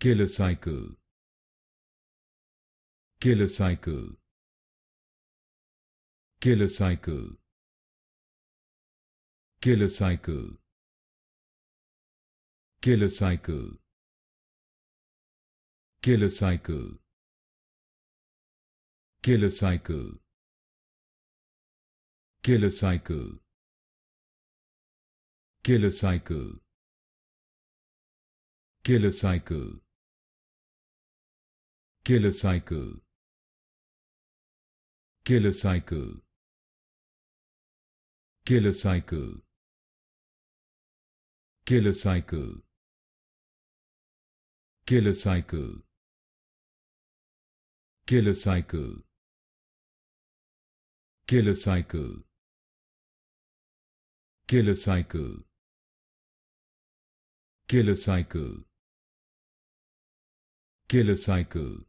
Kill a cycle Kill a cycle Kill a cycle Kill a cycle Kill a cycle Kill a cycle killer cycle killer cycle killer cycle killer cycle killer cycle killer cycle killer cycle killer cycle killer cycle killer cycle killer cycle killer cycle killer cycle killer cycle